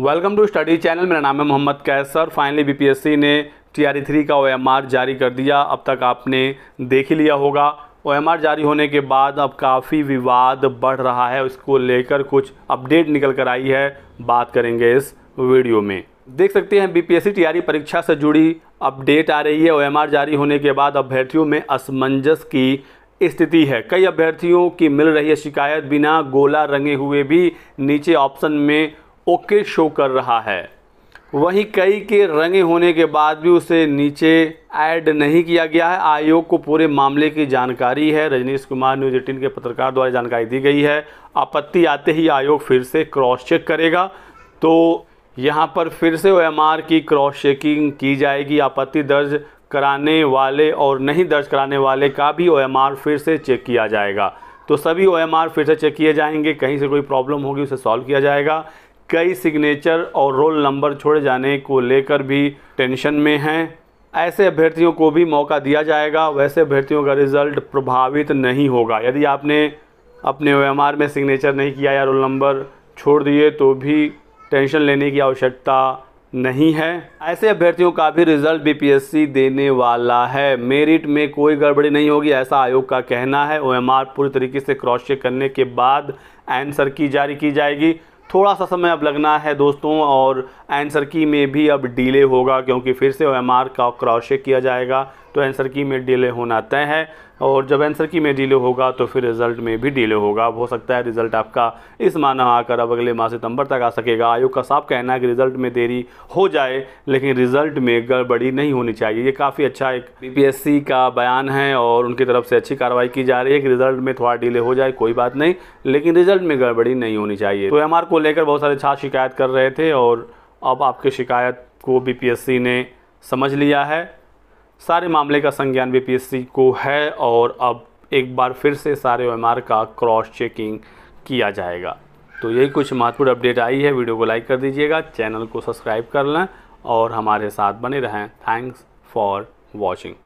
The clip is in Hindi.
वेलकम टू स्टडी चैनल मेरा नाम है मोहम्मद कैसर फाइनली बीपीएससी ने टीआरई थ्री e का ओएमआर जारी कर दिया अब तक आपने देख ही लिया होगा ओएमआर जारी होने के बाद अब काफ़ी विवाद बढ़ रहा है उसको लेकर कुछ अपडेट निकल कर आई है बात करेंगे इस वीडियो में देख सकते हैं बीपीएससी टीआरई e परीक्षा से जुड़ी अपडेट आ रही है ओ जारी होने के बाद अभ्यर्थियों में असमंजस की स्थिति है कई अभ्यर्थियों की मिल रही है शिकायत बिना गोला रंगे हुए भी नीचे ऑप्शन में ओके शो कर रहा है वहीं कई के रंगे होने के बाद भी उसे नीचे ऐड नहीं किया गया है आयोग को पूरे मामले की जानकारी है रजनीश कुमार न्यूज एटीन के पत्रकार द्वारा जानकारी दी गई है आपत्ति आते ही आयोग फिर से क्रॉस चेक करेगा तो यहाँ पर फिर से ओ की क्रॉस चेकिंग की जाएगी आपत्ति दर्ज कराने वाले और नहीं दर्ज कराने वाले का भी ओ फिर से चेक किया जाएगा तो सभी ओ फिर से चेक किए जाएंगे कहीं से कोई प्रॉब्लम होगी उसे सॉल्व किया जाएगा कई सिग्नेचर और रोल नंबर छोड़े जाने को लेकर भी टेंशन में हैं ऐसे अभ्यर्थियों को भी मौका दिया जाएगा वैसे अभ्यर्थियों का रिज़ल्ट प्रभावित नहीं होगा यदि आपने अपने ओ में सिग्नेचर नहीं किया या रोल नंबर छोड़ दिए तो भी टेंशन लेने की आवश्यकता नहीं है ऐसे अभ्यर्थियों का भी रिजल्ट बीपीएससी देने वाला है मेरिट में कोई गड़बड़ी नहीं होगी ऐसा आयोग का कहना है ओएमआर पूरी तरीके से क्रॉस चेक करने के बाद आंसर की जारी की जाएगी थोड़ा सा समय अब लगना है दोस्तों और आंसर की में भी अब डिले होगा क्योंकि फिर से ओ का चेक किया जाएगा तो आंसर की में डिले होना तय है और जब आंसर की में डिले होगा तो फिर रिज़ल्ट में भी डिले होगा अब हो सकता है रिज़ल्ट आपका इस माह आकर अब अगले माह सितंबर तक आ सकेगा आयोग का साफ कहना है कि रिज़ल्ट में देरी हो जाए लेकिन रिज़ल्ट में गड़बड़ी नहीं होनी चाहिए ये काफ़ी अच्छा एक बी का बयान है और उनकी तरफ से अच्छी कार्रवाई की जा रही है कि रिज़ल्ट में थोड़ा डिले हो जाए कोई बात नहीं लेकिन रिज़ल्ट में गड़बड़ी नहीं होनी चाहिए तो एम को लेकर बहुत सारे छात्र शिकायत कर रहे थे और अब आपकी शिकायत को बी ने समझ लिया है सारे मामले का संज्ञान बीपीएससी को है और अब एक बार फिर से सारे ओ का क्रॉस चेकिंग किया जाएगा तो यही कुछ महत्वपूर्ण अपडेट आई है वीडियो को लाइक कर दीजिएगा चैनल को सब्सक्राइब कर लें और हमारे साथ बने रहें थैंक्स फॉर वॉचिंग